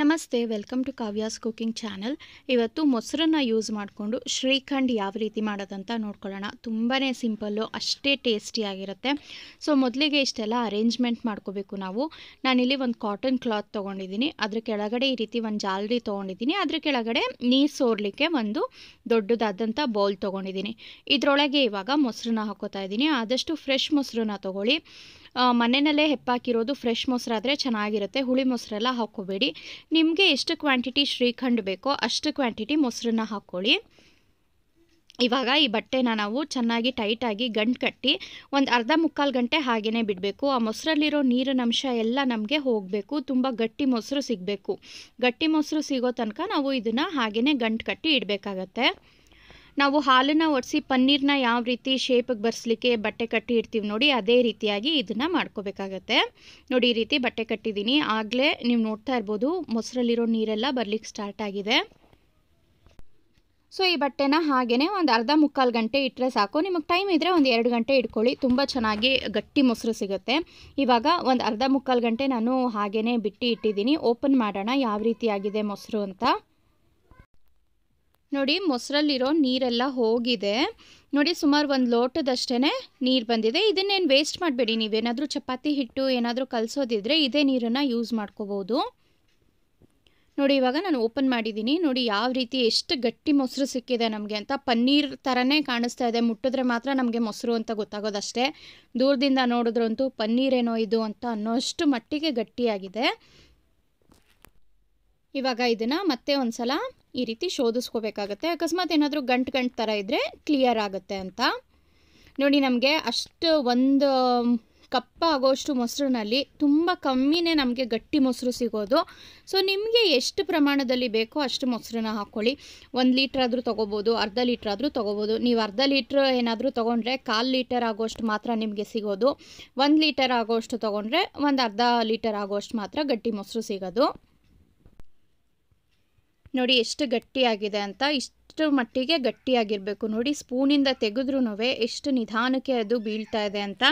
ನಮಸ್ತೆ welcome to Kavya's cooking channel ಇವತ್ತು ಮೊಸರನ್ನ ಯೂಸ್ ಮಾಡಿಕೊಂಡು ಶ್ರೀಖಂಡ್ ಯಾವ ರೀತಿ ಮಾಡೋದಂತ ನೋಡ್ಕೊಳ್ಳೋಣ ತುಂಬಾ ಸಿಂಪಲ್ಲು ಅಷ್ಟೇ ಟೇಸ್ಟಿಯಾಗಿರುತ್ತೆ ಸೊ ಮೊದಲಿಗೆ ಇಷ್ಟೆಲ್ಲ ಅರೇಂಜ್ಮೆಂಟ್ ಮಾಡ್ಕೋಬೇಕು ನಾವು ನಾನಿಲ್ಲಿ ಒಂದು ಕಾಟನ್ ಕ್ಲಾತ್ ತೊಗೊಂಡಿದ್ದೀನಿ ಅದ್ರ ಕೆಳಗಡೆ ಈ ರೀತಿ ಒಂದು ಜಾಲರಿ ತೊಗೊಂಡಿದ್ದೀನಿ ಅದ್ರ ಕೆಳಗಡೆ ನೀರು ಸೋರ್ಲಿಕ್ಕೆ ಒಂದು ದೊಡ್ಡದಾದಂಥ ಬೌಲ್ ತೊಗೊಂಡಿದ್ದೀನಿ ಇದರೊಳಗೆ ಇವಾಗ ಮೊಸರನ್ನ ಹಾಕೋತಾ ಇದ್ದೀನಿ ಆದಷ್ಟು ಫ್ರೆಶ್ ಮೊಸರನ್ನ ತೊಗೊಳ್ಳಿ ಮನೆಯಲ್ಲೇ ಹೆಪ್ಪಾಕಿರೋದು ಫ್ರೆಶ್ ಮೊಸರಾದರೆ ಚೆನ್ನಾಗಿರುತ್ತೆ ಹುಳಿ ಮೊಸರೆಲ್ಲ ಹಾಕ್ಕೋಬೇಡಿ ನಿಮಗೆ ಎಷ್ಟು ಕ್ವಾಂಟಿಟಿ ಶ್ರೀಖಂಡ್ ಬೇಕೋ ಅಷ್ಟು ಕ್ವಾಂಟಿಟಿ ಮೊಸರನ್ನ ಹಾಕ್ಕೊಳ್ಳಿ ಇವಾಗ ಈ ಬಟ್ಟೆನ ನಾವು ಚೆನ್ನಾಗಿ ಟೈಟಾಗಿ ಗಂಟು ಕಟ್ಟಿ ಒಂದು ಅರ್ಧ ಮುಕ್ಕಾಲು ಗಂಟೆ ಹಾಗೆಯೇ ಬಿಡಬೇಕು ಆ ಮೊಸರಲ್ಲಿರೋ ನೀರಿನ ಅಂಶ ಎಲ್ಲ ನಮಗೆ ಹೋಗಬೇಕು ತುಂಬ ಗಟ್ಟಿ ಮೊಸರು ಸಿಗಬೇಕು ಗಟ್ಟಿ ಮೊಸರು ಸಿಗೋ ತನಕ ನಾವು ಇದನ್ನು ಹಾಗೆಯೇ ಗಂಟು ಕಟ್ಟಿ ಇಡಬೇಕಾಗತ್ತೆ ನಾವು ಹಾಲನ್ನು ಒಡಿಸಿ ಪನ್ನೀರ್ನ ಯಾವ ರೀತಿ ಶೇಪಿಗೆ ಬರೆಸ್ಲಿಕ್ಕೆ ಬಟ್ಟೆ ಕಟ್ಟಿ ಇಡ್ತೀವಿ ನೋಡಿ ಅದೇ ರೀತಿಯಾಗಿ ಇದನ್ನು ಮಾಡ್ಕೋಬೇಕಾಗತ್ತೆ ನೋಡಿ ಈ ರೀತಿ ಬಟ್ಟೆ ಕಟ್ಟಿದ್ದೀನಿ ಆಗಲೇ ನೀವು ನೋಡ್ತಾ ಇರ್ಬೋದು ಮೊಸರಲ್ಲಿರೋ ನೀರೆಲ್ಲ ಬರ್ಲಿಕ್ಕೆ ಸ್ಟಾರ್ಟ್ ಆಗಿದೆ ಸೊ ಈ ಬಟ್ಟೆನ ಹಾಗೇ ಒಂದು ಅರ್ಧ ಮುಕ್ಕಾಲು ಗಂಟೆ ಇಟ್ಟರೆ ಸಾಕು ನಿಮಗೆ ಟೈಮ್ ಇದ್ದರೆ ಒಂದು ಎರಡು ಗಂಟೆ ಇಟ್ಕೊಳ್ಳಿ ತುಂಬ ಚೆನ್ನಾಗಿ ಗಟ್ಟಿ ಮೊಸರು ಸಿಗುತ್ತೆ ಇವಾಗ ಒಂದು ಅರ್ಧ ಮುಕ್ಕಾಲು ಗಂಟೆ ನಾನು ಹಾಗೇ ಬಿಟ್ಟು ಇಟ್ಟಿದ್ದೀನಿ ಓಪನ್ ಮಾಡೋಣ ಯಾವ ರೀತಿಯಾಗಿದೆ ಮೊಸರು ಅಂತ ನೋಡಿ ಮೊಸರಲ್ಲಿರೋ ನೀರೆಲ್ಲ ಹೋಗಿದೆ ನೋಡಿ ಸುಮಾರು ಒಂದು ಲೋಟದಷ್ಟೇ ನೀರು ಬಂದಿದೆ ಇದನ್ನೇನು ವೇಸ್ಟ್ ಮಾಡಬೇಡಿ ನೀವೇನಾದರೂ ಚಪಾತಿ ಹಿಟ್ಟು ಏನಾದರೂ ಕಲಸೋದಿದ್ರೆ ಇದೇ ನೀರನ್ನು ಯೂಸ್ ಮಾಡ್ಕೋಬೋದು ನೋಡಿ ಇವಾಗ ನಾನು ಓಪನ್ ಮಾಡಿದ್ದೀನಿ ನೋಡಿ ಯಾವ ರೀತಿ ಎಷ್ಟು ಗಟ್ಟಿ ಮೊಸರು ಸಿಕ್ಕಿದೆ ನಮಗೆ ಅಂತ ಪನ್ನೀರ್ ಥರನೇ ಕಾಣಿಸ್ತಾ ಇದೆ ಮುಟ್ಟಿದ್ರೆ ಮಾತ್ರ ನಮಗೆ ಮೊಸರು ಅಂತ ಗೊತ್ತಾಗೋದಷ್ಟೇ ದೂರದಿಂದ ನೋಡಿದ್ರಂತೂ ಪನ್ನೀರೇನೋ ಇದು ಅಂತ ಅನ್ನೋಷ್ಟು ಮಟ್ಟಿಗೆ ಗಟ್ಟಿಯಾಗಿದೆ ಇವಾಗ ಇದನ್ನು ಮತ್ತೆ ಒಂದು ಸಲ ಈ ರೀತಿ ಶೋಧಿಸ್ಕೋಬೇಕಾಗತ್ತೆ ಅಕಸ್ಮಾತ್ ಏನಾದರೂ ಗಂಟು ಗಂಟು ಥರ ಇದ್ದರೆ ಕ್ಲಿಯರ್ ಆಗುತ್ತೆ ಅಂತ ನೋಡಿ ನಮಗೆ ಅಷ್ಟು ಒಂದು ಕಪ್ಪ ಆಗೋಷ್ಟು ಮೊಸರಿನಲ್ಲಿ ತುಂಬ ಕಮ್ಮಿನೇ ನಮಗೆ ಗಟ್ಟಿ ಮೊಸರು ಸಿಗೋದು ಸೊ ನಿಮಗೆ ಎಷ್ಟು ಪ್ರಮಾಣದಲ್ಲಿ ಬೇಕೋ ಅಷ್ಟು ಮೊಸರನ್ನ ಹಾಕ್ಕೊಳ್ಳಿ ಒಂದು ಲೀಟ್ರ್ ಆದರೂ ತೊಗೋಬೋದು ಅರ್ಧ ಲೀಟ್ರ್ ಆದರೂ ತೊಗೋಬೋದು ನೀವು ಅರ್ಧ ಲೀಟ್ರ್ ಏನಾದರೂ ತೊಗೊಂಡ್ರೆ ಕಾಲು ಲೀಟರ್ ಆಗೋಷ್ಟು ಮಾತ್ರ ನಿಮಗೆ ಸಿಗೋದು ಒಂದು ಲೀಟರ್ ಆಗೋಷ್ಟು ತೊಗೊಂಡ್ರೆ ಒಂದು ಅರ್ಧ ಲೀಟರ್ ಆಗೋಷ್ಟು ಮಾತ್ರ ಗಟ್ಟಿ ಮೊಸರು ಸಿಗೋದು ನೋಡಿ ಎಷ್ಟು ಗಟ್ಟಿಯಾಗಿದೆ ಅಂತ ಇಷ್ಟು ಮಟ್ಟಿಗೆ ಗಟ್ಟಿಯಾಗಿರಬೇಕು ನೋಡಿ ಸ್ಪೂನಿಂದ ತೆಗೆದ್ರೂ ಎಷ್ಟು ನಿಧಾನಕ್ಕೆ ಅದು ಬೀಳ್ತಾ ಇದೆ ಅಂತ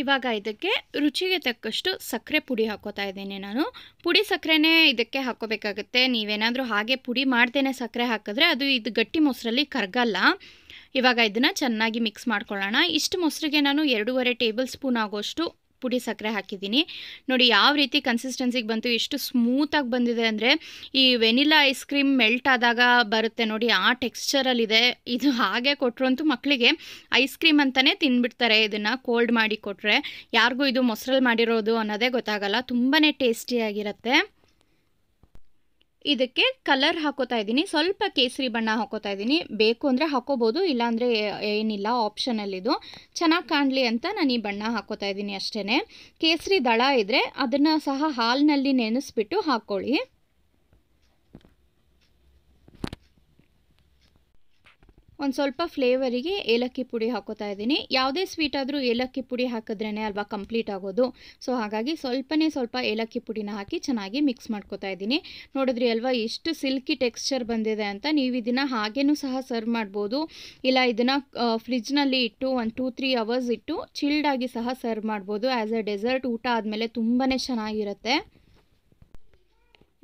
ಇವಾಗ ಇದಕ್ಕೆ ರುಚಿಗೆ ತಕ್ಕಷ್ಟು ಸಕ್ಕರೆ ಪುಡಿ ಹಾಕೋತಾ ಇದ್ದೀನಿ ನಾನು ಪುಡಿ ಸಕ್ಕರೆನೇ ಇದಕ್ಕೆ ಹಾಕೋಬೇಕಾಗುತ್ತೆ ನೀವೇನಾದರೂ ಹಾಗೆ ಪುಡಿ ಮಾಡ್ದೇನೆ ಸಕ್ಕರೆ ಹಾಕಿದ್ರೆ ಅದು ಇದು ಗಟ್ಟಿ ಮೊಸರಲ್ಲಿ ಕರಗಲ್ಲ ಇವಾಗ ಇದನ್ನು ಚೆನ್ನಾಗಿ ಮಿಕ್ಸ್ ಮಾಡ್ಕೊಳ್ಳೋಣ ಇಷ್ಟು ಮೊಸರಿಗೆ ನಾನು ಎರಡೂವರೆ ಟೇಬಲ್ ಸ್ಪೂನ್ ಆಗೋಷ್ಟು ಪುಡಿ ಸಕ್ಕರೆ ಹಾಕಿದ್ದೀನಿ ನೋಡಿ ಯಾವ ರೀತಿ ಕನ್ಸಿಸ್ಟೆನ್ಸಿಗೆ ಬಂತು ಎಷ್ಟು ಸ್ಮೂತಾಗಿ ಬಂದಿದೆ ಅಂದರೆ ಈ ವೆನಿಲಾ ಐಸ್ ಕ್ರೀಮ್ ಮೆಲ್ಟ್ ಆದಾಗ ಬರುತ್ತೆ ನೋಡಿ ಆ ಟೆಕ್ಸ್ಚರಲ್ಲಿದೆ ಇದು ಹಾಗೆ ಕೊಟ್ಟರು ಅಂತೂ ಮಕ್ಕಳಿಗೆ ಐಸ್ ಕ್ರೀಮ್ ಅಂತಲೇ ತಿಂದ್ಬಿಡ್ತಾರೆ ಇದನ್ನು ಕೋಲ್ಡ್ ಮಾಡಿ ಕೊಟ್ಟರೆ ಯಾರಿಗೂ ಇದು ಮೊಸರಲ್ಲಿ ಮಾಡಿರೋದು ಅನ್ನೋದೇ ಗೊತ್ತಾಗಲ್ಲ ತುಂಬಾ ಟೇಸ್ಟಿಯಾಗಿರುತ್ತೆ ಇದಕ್ಕೆ ಕಲರ್ ಹಾಕೋತಾ ಇದ್ದೀನಿ ಸ್ವಲ್ಪ ಕೇಸರಿ ಬಣ್ಣ ಹಾಕೋತಾ ಇದ್ದೀನಿ ಬೇಕು ಅಂದರೆ ಹಾಕೋಬೋದು ಇಲ್ಲಾಂದರೆ ಏನಿಲ್ಲ ಆಪ್ಷನಲ್ಲಿದು ಚೆನ್ನಾಗಿ ಕಾಣಲಿ ಅಂತ ನಾನು ಈ ಬಣ್ಣ ಹಾಕೋತಾ ಇದ್ದೀನಿ ಅಷ್ಟೇ ಕೇಸರಿ ದಳ ಇದ್ದರೆ ಅದನ್ನು ಸಹ ಹಾಲಿನಲ್ಲಿ ನೆನೆಸ್ಬಿಟ್ಟು ಹಾಕ್ಕೊಳ್ಳಿ ಒಂದು ಸ್ವಲ್ಪ ಫ್ಲೇವರಿಗೆ ಏಲಕ್ಕಿ ಪುಡಿ ಹಾಕೋತಾ ಇದ್ದೀನಿ ಯಾವುದೇ ಸ್ವೀಟ್ ಆದರೂ ಏಲಕ್ಕಿ ಪುಡಿ ಹಾಕಿದ್ರೇ ಅಲ್ವಾ ಕಂಪ್ಲೀಟ್ ಆಗೋದು ಸೊ ಹಾಗಾಗಿ ಸ್ವಲ್ಪನೇ ಸ್ವಲ್ಪ ಏಲಕ್ಕಿ ಪುಡಿನ ಹಾಕಿ ಚೆನ್ನಾಗಿ ಮಿಕ್ಸ್ ಮಾಡ್ಕೋತಾ ಇದ್ದೀನಿ ನೋಡಿದ್ರಿ ಅಲ್ವಾ ಎಷ್ಟು ಸಿಲ್ಕಿ ಟೆಕ್ಸ್ಚರ್ ಬಂದಿದೆ ಅಂತ ನೀವು ಇದನ್ನು ಹಾಗೇನೂ ಸಹ ಸರ್ವ್ ಮಾಡ್ಬೋದು ಇಲ್ಲ ಇದನ್ನು ಫ್ರಿಜ್ನಲ್ಲಿ ಇಟ್ಟು ಒಂದು ಟೂ ತ್ರೀ ಅವರ್ಸ್ ಇಟ್ಟು ಚಿಲ್ಡಾಗಿ ಸಹ ಸರ್ವ್ ಮಾಡ್ಬೋದು ಆ್ಯಸ್ ಅ ಡೆಸರ್ಟ್ ಊಟ ಆದಮೇಲೆ ತುಂಬಾ ಚೆನ್ನಾಗಿರುತ್ತೆ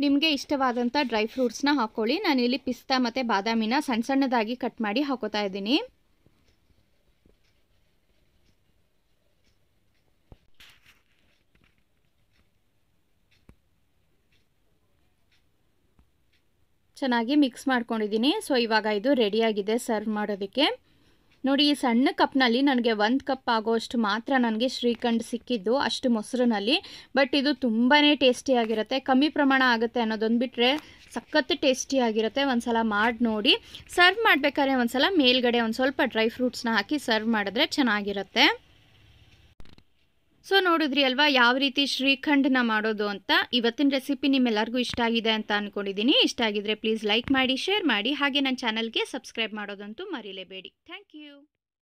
ನಿಮಗೆ ಇಷ್ಟವಾದಂಥ ಡ್ರೈ ಫ್ರೂಟ್ಸ್ನ ಹಾಕ್ಕೊಳ್ಳಿ ನಾನಿಲ್ಲಿ ಪಿಸ್ತಾ ಮತ್ತು ಬಾದಾಮಿನ ಸಣ್ಣ ಸಣ್ಣದಾಗಿ ಕಟ್ ಮಾಡಿ ಹಾಕೋತಾ ಇದ್ದೀನಿ ಚೆನ್ನಾಗಿ ಮಿಕ್ಸ್ ಮಾಡ್ಕೊಂಡಿದ್ದೀನಿ ಸೊ ಇವಾಗ ಇದು ರೆಡಿಯಾಗಿದೆ ಸರ್ವ್ ಮಾಡೋದಕ್ಕೆ ನೋಡಿ ಈ ಸಣ್ಣ ಕಪ್ನಲ್ಲಿ ನನಗೆ ಒಂದು ಕಪ್ ಆಗೋಷ್ಟು ಮಾತ್ರ ನನಗೆ ಶ್ರೀಖಂಡ್ ಸಿಕ್ಕಿದ್ದು ಅಷ್ಟು ಮೊಸರಿನಲ್ಲಿ ಬಟ್ ಇದು ತುಂಬಾ ಟೇಸ್ಟಿಯಾಗಿರುತ್ತೆ ಕಮ್ಮಿ ಪ್ರಮಾಣ ಆಗುತ್ತೆ ಅನ್ನೋದೊಂದು ಬಿಟ್ಟರೆ ಸಖತ್ತು ಟೇಸ್ಟಿಯಾಗಿರುತ್ತೆ ಒಂದು ಸಲ ಮಾಡಿ ನೋಡಿ ಸರ್ವ್ ಮಾಡಬೇಕಾದ್ರೆ ಒಂದು ಸಲ ಮೇಲ್ಗಡೆ ಒಂದು ಸ್ವಲ್ಪ ಡ್ರೈ ಫ್ರೂಟ್ಸ್ನ ಹಾಕಿ ಸರ್ವ್ ಮಾಡಿದ್ರೆ ಚೆನ್ನಾಗಿರುತ್ತೆ ಸೊ ನೋಡಿದ್ರಿ ಅಲ್ವಾ ಯಾವ ರೀತಿ ಶ್ರೀಖಂಡನ ಮಾಡೋದು ಅಂತ ಇವತ್ತಿನ ರೆಸಿಪಿ ನಿಮ್ಮೆಲ್ಲರಿಗೂ ಇಷ್ಟ ಆಗಿದೆ ಅಂತ ಅಂದ್ಕೊಂಡಿದ್ದೀನಿ ಇಷ್ಟ ಆಗಿದ್ರೆ ಪ್ಲೀಸ್ ಲೈಕ್ ಮಾಡಿ ಶೇರ್ ಮಾಡಿ ಹಾಗೆ ನನ್ನ ಚಾನಲ್ಗೆ ಸಬ್ಸ್ಕ್ರೈಬ್ ಮಾಡೋದಂತೂ ಮರೀಲೇಬೇಡಿ ಥ್ಯಾಂಕ್ ಯು